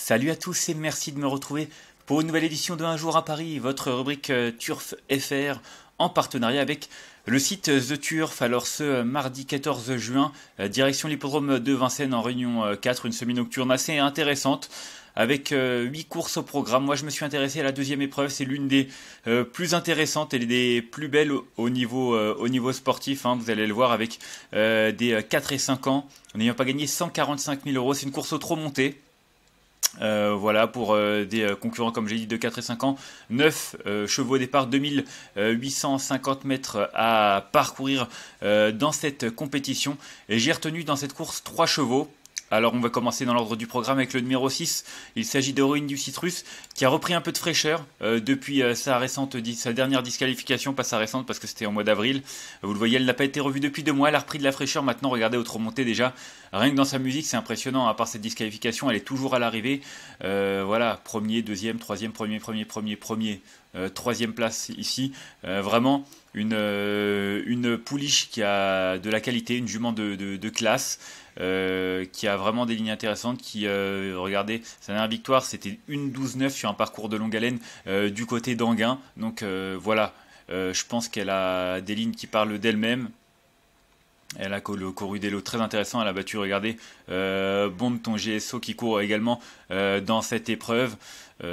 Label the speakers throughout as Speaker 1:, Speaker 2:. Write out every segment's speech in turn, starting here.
Speaker 1: Salut à tous et merci de me retrouver pour une nouvelle édition de Un jour à Paris, votre rubrique euh, Turf FR en partenariat avec le site euh, The Turf. Alors ce euh, mardi 14 juin, direction l'hippodrome de Vincennes en Réunion 4, une semi-nocturne assez intéressante avec 8 courses au programme. Moi, je me suis intéressé à la deuxième épreuve. C'est l'une des plus intéressantes et des plus belles au, niveau, sportif. Hein. Vous allez le voir avec des 4 et 5 ans, n'ayant pas gagné 145 000 euros. C'est une course au trop montée. Euh, voilà pour euh, des euh, concurrents comme j'ai dit de 4 et 5 ans, 9 chevaux au départ, 2850 mètres à parcourir dans cette compétition. Et j'ai retenu dans cette course 3 chevaux alors on va commencer dans l'ordre du programme avec le numéro 6. Il s'agit d'Héroïne du Citrus qui a repris un peu de fraîcheur euh, depuis euh, sa récente sa dernière disqualification, pas sa récente parce que c'était en mois d'avril. Vous le voyez, elle n'a pas été revue depuis deux mois, elle a repris de la fraîcheur maintenant, regardez autre montée déjà. Rien que dans sa musique, c'est impressionnant, à part cette disqualification, elle est toujours à l'arrivée. Euh, voilà, premier, deuxième, troisième, premier, premier, premier, premier. troisième place ici. vraiment, une, euh, une pouliche qui a de la qualité, une jument de, classe. Euh, qui a vraiment des lignes intéressantes. Qui, euh, regardez, sa dernière victoire, c'était une 12-9 sur un parcours de longue haleine du côté d'Anguin. Donc voilà, je pense qu'elle a des lignes qui parlent d'elle-même. Elle a le lots très intéressant. Elle a battu, regardez, de ton GSO qui court également dans cette épreuve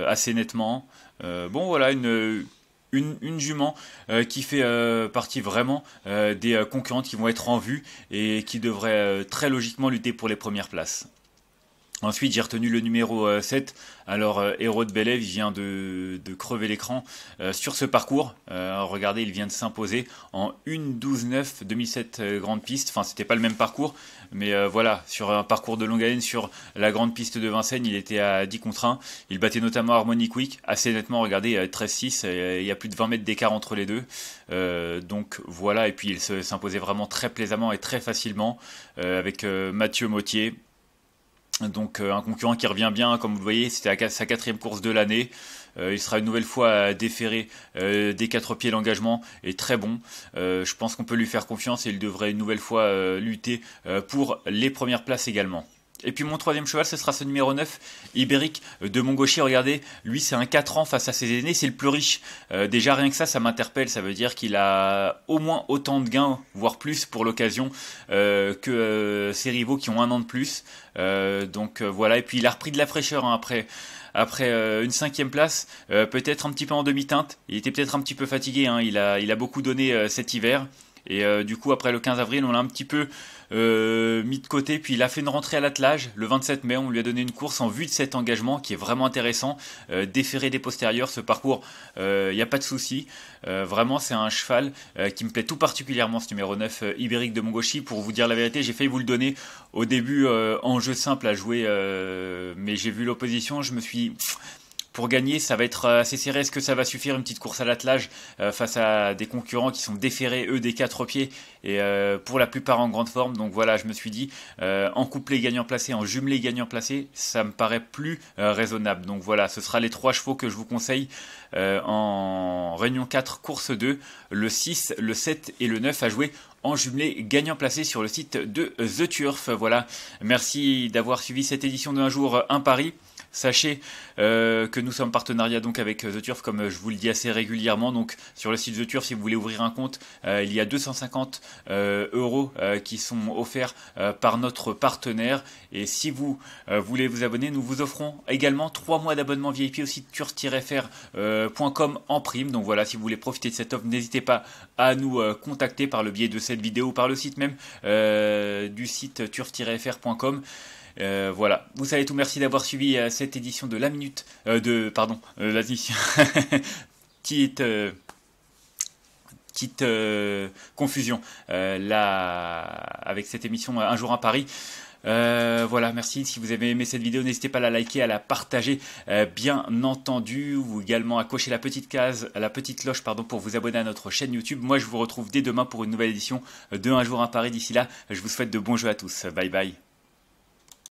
Speaker 1: assez nettement. bon, voilà, une une, jument euh, qui fait euh, partie vraiment euh, des concurrentes qui vont être en vue et qui devraient très logiquement lutter pour les premières places. Ensuite, j'ai retenu le numéro 7. Euh, Alors, euh, Héro de Belev, vient de, crever l'écran euh, sur ce parcours. regardez, il vient de s'imposer en 1-12-9, 2007 sept grande piste. Enfin, c'était pas le même parcours, mais voilà, sur un parcours de longue haleine, sur la grande piste de Vincennes, il était à 10 contre 1. Il battait notamment Harmony Week. assez nettement, regardez, 13-6. Il y a plus de 20 mètres d'écart entre les deux. donc, voilà, et puis il s'imposait vraiment très plaisamment et très facilement avec Mathieu Mottier donc euh, un concurrent qui revient bien, comme vous voyez, c'était sa quatrième course de l'année. Euh, il sera une nouvelle fois euh, déféré des quatre pieds. L'engagement est très bon. je pense qu'on peut lui faire confiance et il devrait une nouvelle fois lutter pour les premières places également. Et puis mon troisième cheval, ce sera ce numéro 9, Ibérique de gaucher Regardez, lui c'est un 4 ans face à ses aînés, c'est le plus riche. Euh, déjà rien que ça, ça m'interpelle, ça veut dire qu'il a au moins autant de gains, voire plus pour l'occasion, euh, que euh, ses rivaux qui ont un an de plus. donc voilà, et puis il a repris de la fraîcheur hein, après après une cinquième place, peut-être un petit peu en demi-teinte. Il était peut-être un petit peu fatigué, hein. il, a, il a beaucoup donné cet hiver. Et euh, du coup, après le 15 avril, on l'a un petit peu euh, mis de côté. Puis il a fait une rentrée à l'attelage le 27 mai. On lui a donné une course en vue de cet engagement qui est vraiment intéressant. Euh, déféré des postérieurs, ce parcours, il euh, n'y a pas de souci. vraiment, c'est un cheval qui me plaît tout particulièrement, ce numéro 9 ibérique de Mongoshi, Pour vous dire la vérité, j'ai failli vous le donner au début en jeu simple à jouer, mais j'ai vu l'opposition. Je me suis pour gagner, ça va être euh, assez serré. Est-ce que ça va suffire une petite course à l'attelage euh, face à des concurrents qui sont déférés, eux, des quatre pieds et euh, pour la plupart en grande forme Donc voilà, je me suis dit, en couplet, gagnant placé, en jumelé gagnant placé, ça me paraît plus raisonnable. Donc voilà, ce sera les trois chevaux que je vous conseille en Réunion 4, course 2, le 6, le 7 et le 9 à jouer en jumelé gagnant placé sur le site de The Turf. Voilà, merci d'avoir suivi cette édition de Un jour, un pari. Sachez euh, que nous sommes partenariat donc avec euh, The Turf, comme euh, je vous le dis assez régulièrement. Donc sur le site The Turf, si vous voulez ouvrir un compte, il y a 250 euros qui sont offerts par notre partenaire. Et si vous voulez vous abonner, nous vous offrons également 3 mois d'abonnement VIP au site turf-fr.com en prime. Donc voilà, si vous voulez profiter de cette offre, n'hésitez pas à nous contacter par le biais de cette vidéo ou par le site même du site turf-fr.com. Euh, voilà, vous savez tout. Merci d'avoir suivi euh, cette édition de la minute euh, de pardon la petite petite confusion avec cette émission Un jour à Paris. voilà, merci. Si vous avez aimé cette vidéo, n'hésitez pas à la liker, à la partager, bien entendu, ou également à cocher la petite case, la petite cloche, pardon, pour vous abonner à notre chaîne YouTube. Moi, je vous retrouve dès demain pour une nouvelle édition de Un jour à Paris. D'ici là, je vous souhaite de bons jeux à tous. Bye bye.